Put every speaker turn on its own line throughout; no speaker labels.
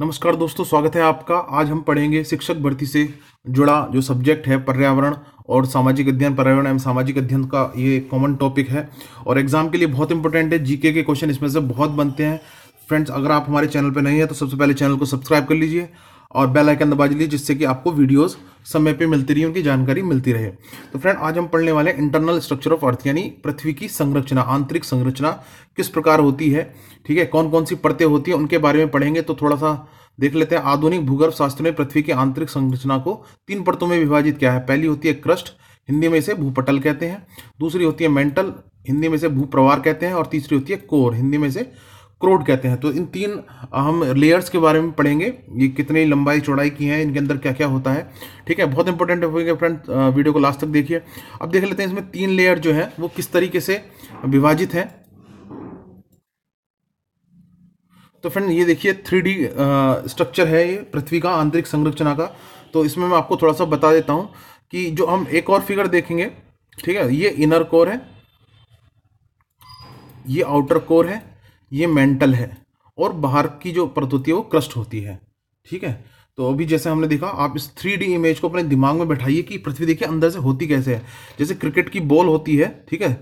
नमस्कार दोस्तों स्वागत है आपका आज हम पढ़ेंगे शिक्षक भर्ती से जुड़ा जो सब्जेक्ट है पर्यावरण और सामाजिक अध्ययन पर्यावरण एवं सामाजिक अध्ययन का ये कॉमन टॉपिक है और एग्जाम के लिए बहुत इंपॉर्टेंट है जीके के क्वेश्चन इसमें से बहुत बनते हैं फ्रेंड्स अगर आप हमारे चैनल पर नहीं है तो सबसे पहले चैनल को सब्सक्राइब कर लीजिए और बेल आइकन दबा लीजिए जिससे कि आपको वीडियोस समय पे मिलती रही उनकी जानकारी मिलती रहे तो फ्रेंड आज हम पढ़ने वाले इंटरनल स्ट्रक्चर ऑफ अर्थ यानी पृथ्वी की संरचना आंतरिक संरचना किस प्रकार होती है ठीक है कौन कौन सी परतें होती है उनके बारे में पढ़ेंगे तो थोड़ा सा देख लेते हैं आधुनिक भूगर्भ शास्त्र ने पृथ्वी की आंतरिक संरचना को तीन परतों में विभाजित किया है पहली होती है क्रष्ट हिंदी में इसे भूपटल कहते हैं दूसरी होती है मेंटल हिंदी में इसे भूप्रवार कहते हैं और तीसरी होती है कोर हिंदी में इसे क्रोड कहते हैं तो इन तीन हम लेयर्स के बारे में पढ़ेंगे ये कितनी लंबाई चौड़ाई की है इनके अंदर क्या क्या होता है ठीक है बहुत इंपॉर्टेंट होगा फ्रेंड वीडियो को लास्ट तक देखिए अब देख लेते हैं इसमें तीन लेयर जो है वो किस तरीके से विभाजित है तो फ्रेंड ये देखिए थ्री डी स्ट्रक्चर है ये पृथ्वी का आंतरिक संरचना का तो इसमें मैं आपको थोड़ा सा बता देता हूँ कि जो हम एक और फिगर देखेंगे ठीक है ये इनर कोर है ये आउटर कोर है ये मेंटल है और बाहर की जो प्रतुति है वो क्रस्ट होती है ठीक है तो अभी जैसे हमने देखा आप इस थ्री डी इमेज को अपने दिमाग में बैठाइए कि पृथ्वी देखिए अंदर से होती कैसे है जैसे क्रिकेट की बॉल होती है ठीक है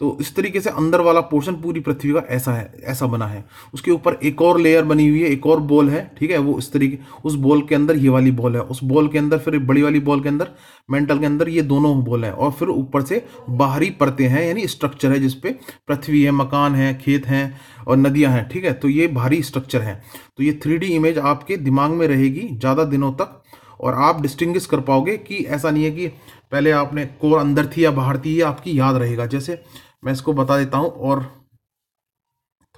तो इस तरीके से अंदर वाला पोर्शन पूरी पृथ्वी का ऐसा है ऐसा बना है उसके ऊपर एक और लेयर बनी हुई है एक और बॉल है ठीक है वो इस तरीके उस बॉल के अंदर ये वाली बॉल है उस बॉल के अंदर फिर बड़ी वाली बॉल के अंदर मेंटल के अंदर ये दोनों बॉल हैं और फिर ऊपर से बाहरी परतें हैं यानी स्ट्रक्चर है जिसपे पृथ्वी है मकान है खेत हैं और नदियाँ हैं ठीक है तो ये बाहरी स्ट्रक्चर है तो ये थ्री इमेज आपके दिमाग में रहेगी ज़्यादा दिनों तक और आप डिस्टिंग्विश कर पाओगे कि ऐसा नहीं है कि पहले आपने कोर अंदर थी या बाहर थी ये आपकी याद रहेगा जैसे मैं इसको बता देता हूँ और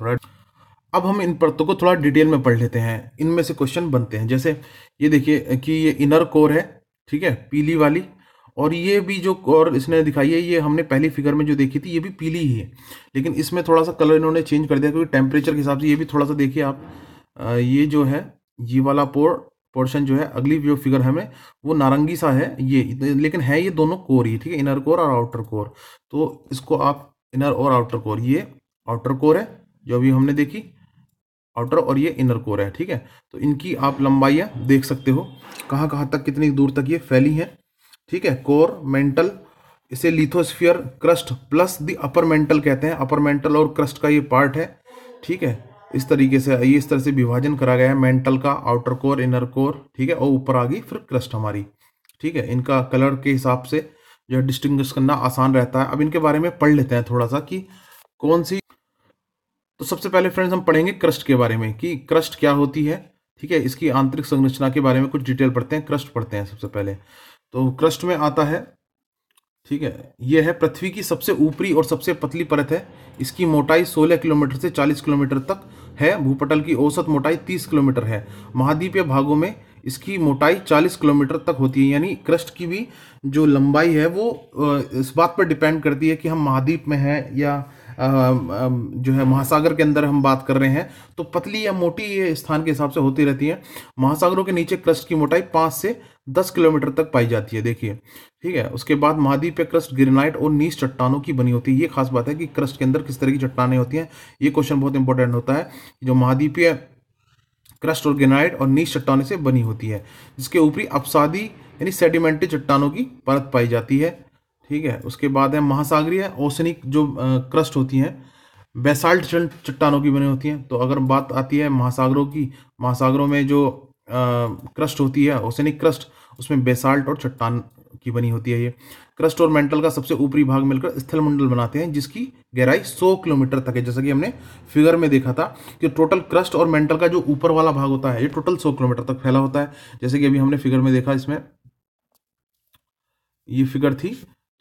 थोड़ा अब हम इन परतों को थोड़ा डिटेल में पढ़ लेते हैं इनमें से क्वेश्चन बनते हैं जैसे ये देखिए कि ये इनर कोर है ठीक है पीली वाली और ये भी जो कोर इसने दिखाई है ये हमने पहली फिगर में जो देखी थी ये भी पीली ही है लेकिन इसमें थोड़ा सा कलर इन्होंने चेंज कर दिया क्योंकि टेम्परेचर के हिसाब से ये भी थोड़ा सा देखिए आप ये जो है ये वाला पोर पोर्शन जो है अगली जो फिगर हमें वो नारंगी सा है ये लेकिन है ये दोनों कोर ही ठीक है इनर कोर और आउटर कोर तो इसको आप इनर और आउटर कोर ये आउटर कोर है जो अभी हमने देखी आउटर और ये इनर कोर है ठीक है तो इनकी आप लंबाइयाँ देख सकते हो कहाँ कहाँ तक कितनी दूर तक ये फैली हैं ठीक है कोर मेंटल इसे lithosphere crust plus the upper mantle कहते हैं अपर मेंटल और क्रस्ट का ये पार्ट है ठीक है इस तरीके से ये इस तरह से विभाजन करा गया है मेंटल का आउटर कोर इनर कोर ठीक है और ऊपर आ गई फिर क्रस्ट हमारी ठीक है इनका कलर के हिसाब से जो है डिस्टिंग करना आसान रहता है अब इनके बारे में पढ़ लेते हैं थोड़ा सा कि कौन सी तो सबसे पहले फ्रेंड्स हम पढ़ेंगे क्रस्ट के बारे में कि क्रस्ट क्या होती है ठीक है इसकी आंतरिक संरचना के बारे में कुछ डिटेल पढ़ते हैं क्रस्ट पढ़ते हैं सबसे पहले तो क्रस्ट में आता है ठीक है यह है पृथ्वी की सबसे ऊपरी और सबसे पतली परत है इसकी मोटाई 16 किलोमीटर से 40 किलोमीटर तक है भूपटल की औसत मोटाई 30 किलोमीटर है महाद्वीपीय भागों में इसकी मोटाई 40 किलोमीटर तक होती है यानी क्रस्ट की भी जो लंबाई है वो इस बात पर डिपेंड करती है कि हम महाद्वीप में हैं या जो है महासागर के अंदर हम बात कर रहे हैं तो पतली या मोटी ये स्थान के हिसाब से होती रहती है महासागरों के नीचे क्रस्ट की मोटाई पाँच से दस किलोमीटर तक पाई जाती है देखिए ठीक है उसके बाद महाद्वीप पे क्रस्ट ग्रेनाइट और नीच चट्टानों की बनी होती है ये खास बात है कि क्रस्ट के अंदर किस तरह की चट्टानें होती हैं ये क्वेश्चन बहुत इंपॉर्टेंट होता है जो महाद्वीपीय क्रस्ट और ग्रेनाइट और नीच चट्टानों से बनी होती है जिसके ऊपरी अपसादी यानी सेडिमेंटरी चट्टानों की परत पाई जाती है ठीक है उसके बाद है महासागरीय ओसनिक जो क्रस्ट होती हैं बेसाल्ट चट्टानों की बनी होती हैं तो अगर बात आती है महासागरों की महासागरों में जो क्रस्ट होती है ओसनिक क्रस्ट उसमें बेसाल्ट और चट्टान की बनी होती है ये क्रस्ट और मेंटल का सबसे ऊपरी भाग मिलकर स्थलमंडल बनाते हैं जिसकी गहराई 100 किलोमीटर तक है जैसा कि हमने फिगर में देखा था कि टोटल क्रस्ट और मेंटल का जो ऊपर वाला भाग होता है ये टोटल 100 किलोमीटर तक फैला होता है जैसे कि अभी हमने फिगर में देखा इसमें ये फिगर थी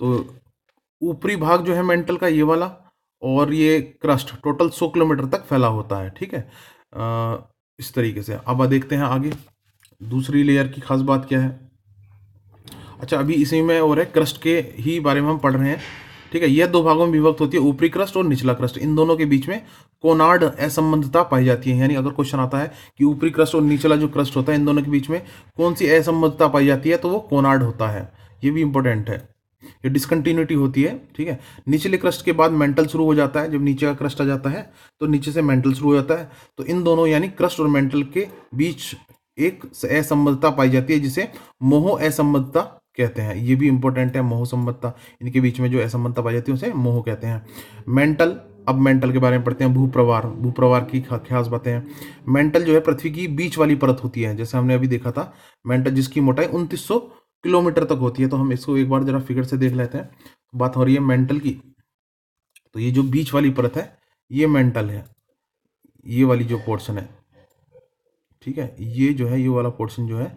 तो ऊपरी भाग जो है मेंटल का ये वाला और ये क्रस्ट टोटल सौ किलोमीटर तक फैला होता है ठीक है आ, इस तरीके से अब देखते हैं आगे दूसरी लेयर की खास बात क्या है अच्छा अभी इसी में और है क्रस्ट के ही बारे में हम पढ़ रहे हैं ठीक है यह दो भागों में विभक्त होती है ऊपरी क्रस्ट और निचला क्रस्ट इन दोनों के बीच में कोनार्ड असंबंधता पाई जाती है यानी अगर क्वेश्चन आता है कि ऊपरी क्रस्ट और निचला जो क्रस्ट होता है इन दोनों के बीच में कौन सी असंबद्धता पाई जाती है तो वो कोनार्ड होता है ये भी इंपॉर्टेंट है ये डिसकंटिन्यूटी होती है ठीक है निचले क्रस्ट के बाद मेंटल शुरू हो जाता है जब नीचे का क्रस्ट आ जाता है तो नीचे से मेंटल शुरू हो जाता है तो इन दोनों यानी क्रस्ट और मेंटल के बीच एक असंबद्धता पाई जाती है जिसे मोह असंबद्धता कहते हैं ये भी इंपॉर्टेंट है मोह संबद्धता इनके बीच में जो असंबद्धता पाई जाती है उसे मोह कहते हैं मेंटल अब मेंटल के बारे में पढ़ते हैं भूप्रवार भूप्रवार की खास बातें हैं मेंटल जो है पृथ्वी की बीच वाली परत होती है जैसे हमने अभी देखा था मेंटल जिसकी मोटाई उनतीस किलोमीटर तक होती है तो हम इसको एक बार जरा फिगर से देख लेते हैं तो बात हो रही है मेंटल की तो ये जो बीच वाली परत है ये मेंटल है ये वाली जो पोर्शन है ठीक है ये जो है ये वाला पोर्शन जो है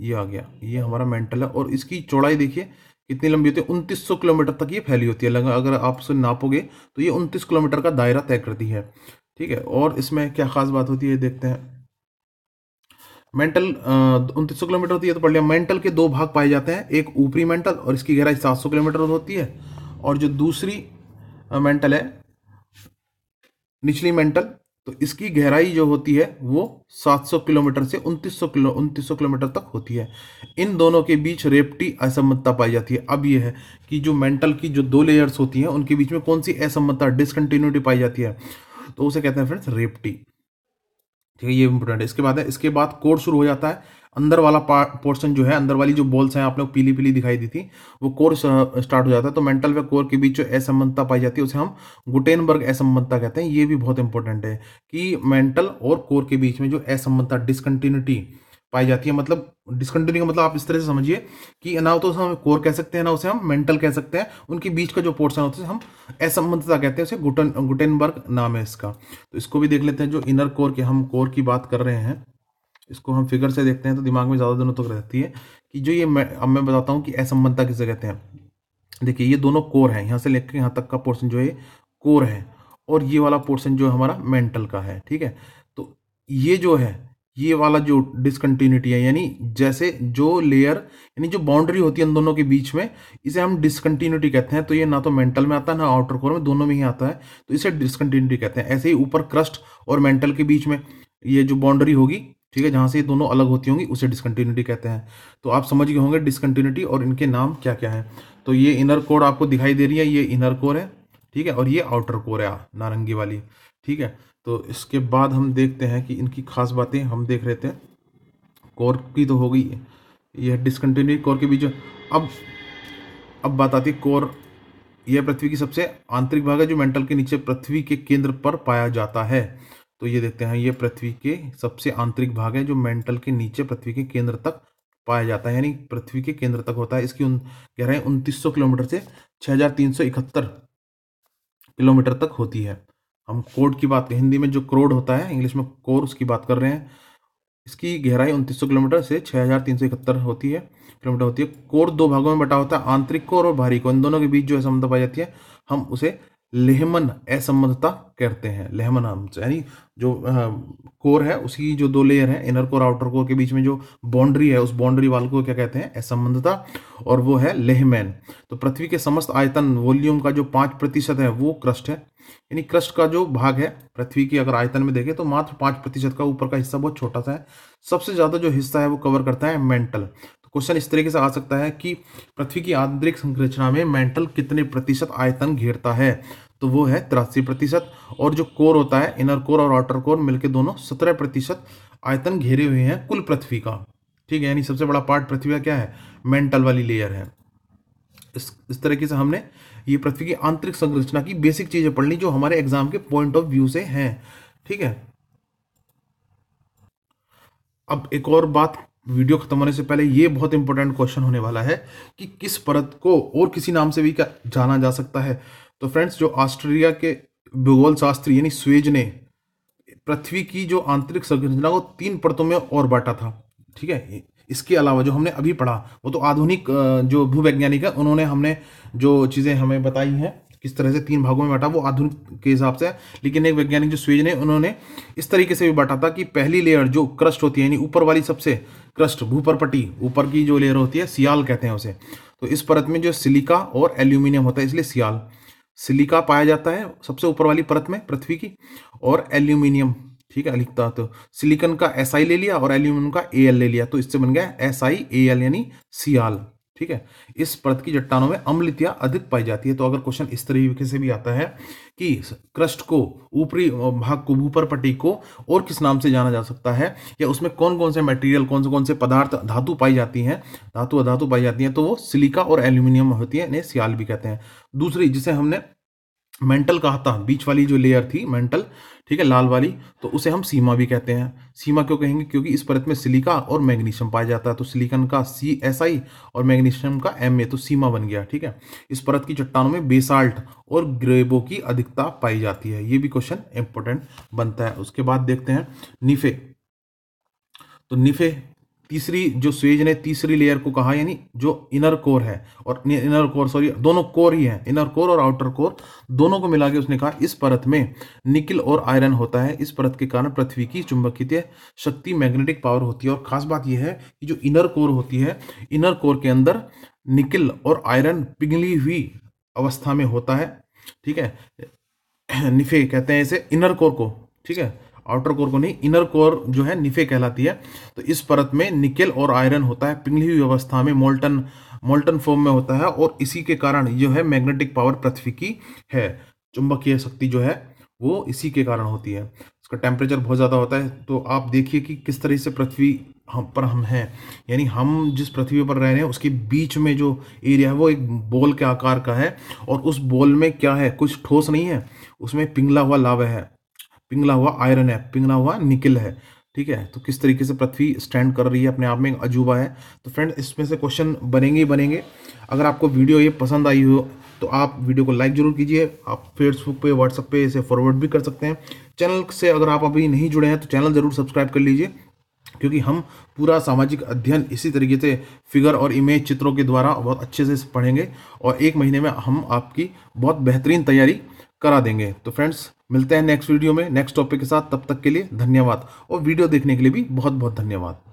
ये आ गया ये हमारा मेंटल है और इसकी चौड़ाई देखिए कितनी लंबी होती है उनतीस किलोमीटर तक ये फैली होती है लगा अगर आप उसे नापोगे तो ये उनतीस किलोमीटर का दायरा तय करती है ठीक है और इसमें क्या खास बात होती है देखते हैं मेंटल उनतीस सौ किलोमीटर होती है तो पढ़ लिया मेंटल के दो भाग पाए जाते हैं एक ऊपरी मेंटल और इसकी गहराई सात सौ किलोमीटर होती है और जो दूसरी मेंटल है निचली मेंटल तो इसकी गहराई जो होती है वो 700 किलोमीटर से सौ किलो उनतीस किलोमीटर तक होती है इन दोनों के बीच रेप्टी असम्मतता पाई जाती है अब ये है कि जो मेंटल की जो दो लेयर्स होती हैं उनके बीच में कौन सी असमता डिसकंटिन्यूटी पाई जाती है तो उसे कहते हैं फ्रेंड्स रेप्टी ठीक है ये इंपॉर्टेंट है इसके बाद है इसके बाद कोड शुरू हो जाता है अंदर वाला पोर्शन जो है अंदर वाली जो बॉल्स हैं आप लोग पीली पीली दिखाई दी थी वो कोर स्टार्ट हो जाता है तो मेंटल व कोर के बीच जो असंबंधता पाई जाती है उसे हम गुटेनबर्ग असंबंधता कहते हैं ये भी बहुत इंपॉर्टेंट है कि मेंटल और कोर के बीच में जो असंबंधता डिसकंटिन्यूटी पाई जाती है मतलब डिसकंटिन्यू मतलब आप इस तरह से समझिए कि ना तो हम कोर कह सकते हैं ना उसे हम मेंटल कह सकते हैं उनके बीच का जो पोर्सन होता है हम असंबंधता कहते हैं उसे गुटन गुटेनबर्ग नाम है इसका तो इसको भी देख लेते हैं जो इनर कोर के हम कोर की बात कर रहे हैं इसको हम फिगर से देखते हैं तो दिमाग में ज़्यादा दिनों तक तो रहती है कि जो ये मैं अब मैं बताता हूँ कि असंबंधता किसे कहते हैं देखिए ये दोनों कोर हैं यहाँ से लेकर यहाँ तक का पोर्सन जो है कोर है और ये वाला पोर्सन जो है हमारा मेंटल का है ठीक है तो ये जो है ये वाला जो डिसकंटिन्यूटी है यानी जैसे जो लेयर यानी जो बाउंड्री होती है इन दोनों के बीच में इसे हम डिसकंटिन्यूटी कहते हैं तो ये ना तो मेंटल में आता है ना आउटर कोर में दोनों में ही आता है तो इसे डिसकंटिन्यूटी कहते हैं ऐसे ही ऊपर क्रस्ट और मेंटल के बीच में ये जो बाउंड्री होगी ठीक है जहाँ से ये दोनों अलग होती होंगी उसे डिसकंटिन्यूटी कहते हैं तो आप समझ गए होंगे डिसकंटिन्यूटी और इनके नाम क्या क्या हैं तो ये इनर कोर आपको दिखाई दे रही है ये इनर कोर है ठीक है और ये आउटर कोर है नारंगी वाली ठीक है तो इसके बाद हम देखते हैं कि इनकी खास बातें हम देख रहे थे कोर की तो हो गई है यह डिसकन्टिन्यू कोर के बीच अब अब बात आती है कोर यह पृथ्वी की सबसे आंतरिक भाग है जो मेंटल के नीचे पृथ्वी के केंद्र पर पाया जाता है तो ये देखते हैं ये पृथ्वी के सबसे आंतरिक भाग है जो मेंटल के नीचे पृथ्वी के केंद्र तक पाया जाता है यानी पृथ्वी के केंद्र तक होता है इसकी उन गहराई उनतीस किलोमीटर से छः किलोमीटर तक होती है हम कोड की बात हिंदी में जो क्रोड होता है इंग्लिश में कोर उसकी बात कर रहे हैं इसकी गहराई उनतीस किलोमीटर से छः होती है किलोमीटर होती है कोर दो भागों में बटा होता है आंतरिक कोर और बाहरी कोर इन दोनों के बीच जो असमता पाई जाती है हम उसे लेहमन असंबद्धता कहते हैं लेहमन हमसे यानी जो आ, कोर है उसकी जो दो लेयर है इनर कोर आउटर कोर के बीच में जो बाउंड्री है उस बाउंड्री वाल को क्या कहते हैं असंबद्धता और वो है लेहमैन तो पृथ्वी के समस्त आयतन वॉल्यूम का जो पाँच प्रतिशत है वो क्रस्ट है यानी क्रस्ट का जो भाग है पृथ्वी की अगर आयतन में देखें तो मात्र पाँच प्रतिशत का ऊपर का हिस्सा बहुत छोटा सा है सबसे ज़्यादा जो हिस्सा है वो कवर करता है मेंटल तो क्वेश्चन इस तरीके से आ सकता है कि पृथ्वी की आंतरिक संरचना में मेंटल कितने प्रतिशत आयतन घेरता है तो वो है तिरासी प्रतिशत और जो कोर होता है इनर कोर और आउटर कोर मिलकर दोनों सत्रह प्रतिशत आयतन घेरे हुए हैं कुल पृथ्वी का ठीक है यानी सबसे बड़ा पार्ट पृथ्वी का क्या है मेंटल वाली लेयर है इस इस तरीके से हमने ये पृथ्वी की आंतरिक संरचना की बेसिक चीजें पढ़ ली जो हमारे एग्जाम के पॉइंट ऑफ व्यू से हैं ठीक है अब एक और बात वीडियो खत्म होने से पहले ये बहुत इंपॉर्टेंट क्वेश्चन होने वाला है कि किस परत को और किसी नाम से भी क्या जाना जा सकता है तो फ्रेंड्स जो ऑस्ट्रेलिया के भूगोल शास्त्री यानी स्वेज ने पृथ्वी की जो आंतरिक संरचना को तीन परतों में और बांटा था ठीक है इसके अलावा जो हमने अभी पढ़ा वो तो आधुनिक जो भूवैज्ञानिक है उन्होंने हमने जो चीज़ें हमें बताई हैं किस तरह से तीन भागों में बांटा वो आधुनिक के हिसाब से है लेकिन एक वैज्ञानिक जो स्वेज ने उन्होंने इस तरीके से भी बांटा था कि पहली लेयर जो क्रस्ट होती है यानी ऊपर वाली सबसे क्रस्ट भूपरपट्टी ऊपर की जो लेयर होती है सियाल कहते हैं उसे तो इस परत में जो सिलिका और एल्यूमिनियम होता है इसलिए सियाल सिलिका पाया जाता है सबसे ऊपर वाली परत में पृथ्वी की और एल्यूमिनियम ठीक है लिखता तो सिलिकन का एस SI ले लिया और एल्यूमिनियम का ए ले लिया तो इससे बन गया एस आई यानी सियाल ठीक है इस परत की जट्टानों में अम्लितिया अधिक पाई जाती है तो अगर क्वेश्चन इस तरीके से भी आता है कि क्रस्ट को ऊपरी भाग को भूपर पट्टी को और किस नाम से जाना जा सकता है या उसमें कौन कौन से मटेरियल कौन से कौन से पदार्थ धातु पाई जाती हैं धातु अधातु पाई जाती हैं तो वो सिलिका और एल्यूमिनियम होती है इन्हें सियाल भी कहते हैं दूसरी जिसे हमने मेंटल कहा था बीच वाली जो लेयर थी मेंटल ठीक है लाल वाली तो उसे हम सीमा भी कहते हैं सीमा क्यों कहेंगे क्योंकि इस परत में सिलिका और मैग्नीशियम पाया जाता है तो सिलिकन का सी एस आई और मैग्नीशियम का एम ए तो सीमा बन गया ठीक है इस परत की चट्टानों में बेसाल्ट और ग्रेबो की अधिकता पाई जाती है ये भी क्वेश्चन इंपॉर्टेंट बनता है उसके बाद देखते हैं निफे तो निफे तीसरी जो स्वेज ने तीसरी लेयर को कहा यानी जो इनर कोर है और इनर कोर सॉरी दोनों कोर ही है इनर कोर और आउटर कोर दोनों को मिला के उसने कहा इस परत में निकिल और आयरन होता है इस परत के कारण पृथ्वी की चुंबकीय शक्ति मैग्नेटिक पावर होती है और खास बात यह है कि जो इनर कोर होती है इनर कोर के अंदर निकिल और आयरन पिघली हुई अवस्था में होता है ठीक है निफे कहते हैं इसे इनर कोर को ठीक है आउटर कोर को नहीं इनर कोर जो है निफे कहलाती है तो इस परत में निकेल और आयरन होता है पिंगली हुई अवस्था में मोल्टन मोल्टन फॉर्म में होता है और इसी के कारण जो है मैग्नेटिक पावर पृथ्वी की है चुंबकीय शक्ति जो है वो इसी के कारण होती है इसका टेम्परेचर बहुत ज़्यादा होता है तो आप देखिए कि किस तरह से पृथ्वी हम पर हम हैं यानी हम जिस पृथ्वी पर रह रहे हैं उसके बीच में जो एरिया है वो एक बॉल के आकार का है और उस बॉल में क्या है कुछ ठोस नहीं है उसमें पिंगला हुआ लावा है पिंगला हुआ आयरन है पिंगला हुआ निकिल है ठीक है तो किस तरीके से पृथ्वी स्टैंड कर रही है अपने आप में एक अजूबा है तो फ्रेंड इसमें से क्वेश्चन बनेंगे ही बनेंगे अगर आपको वीडियो ये पसंद आई हो तो आप वीडियो को लाइक जरूर कीजिए आप फेसबुक पे व्हाट्सअप पे इसे फॉरवर्ड भी कर सकते हैं चैनल से अगर आप अभी नहीं जुड़े हैं तो चैनल ज़रूर सब्सक्राइब कर लीजिए क्योंकि हम पूरा सामाजिक अध्ययन इसी तरीके से फिगर और इमेज चित्रों के द्वारा बहुत अच्छे से पढ़ेंगे और एक महीने में हम आपकी बहुत बेहतरीन तैयारी करा देंगे तो फ्रेंड्स मिलते हैं नेक्स्ट वीडियो में नेक्स्ट टॉपिक के साथ तब तक के लिए धन्यवाद और वीडियो देखने के लिए भी बहुत बहुत धन्यवाद